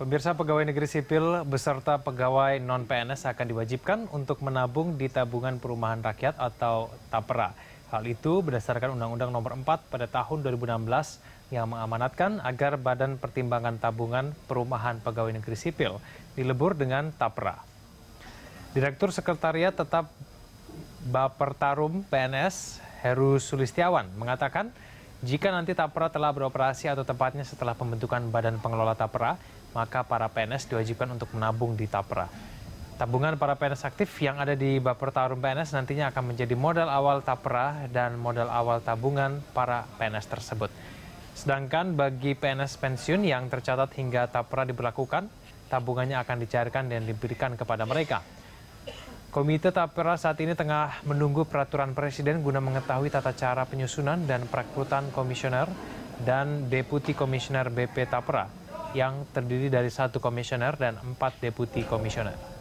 Pemirsa pegawai negeri sipil beserta pegawai non-PNS akan diwajibkan untuk menabung di tabungan perumahan rakyat atau TAPERA. Hal itu berdasarkan Undang-Undang Nomor 4 pada tahun 2016 yang mengamanatkan agar Badan Pertimbangan Tabungan Perumahan Pegawai Negeri Sipil dilebur dengan TAPERA. Direktur Sekretariat Tetap Bapertarum PNS Heru Sulistiawan mengatakan jika nanti TAPERA telah beroperasi atau tepatnya setelah pembentukan Badan Pengelola TAPERA, maka para PNS diwajibkan untuk menabung di Tapra. Tabungan para PNS aktif yang ada di Baper Tarum PNS nantinya akan menjadi modal awal Tapra dan modal awal tabungan para PNS tersebut. Sedangkan bagi PNS pensiun yang tercatat hingga Tapra diberlakukan, tabungannya akan dicairkan dan diberikan kepada mereka. Komite Tapera saat ini tengah menunggu peraturan Presiden guna mengetahui tata cara penyusunan dan perekrutan komisioner dan deputi komisioner BP Tapera yang terdiri dari satu komisioner dan empat deputi komisioner.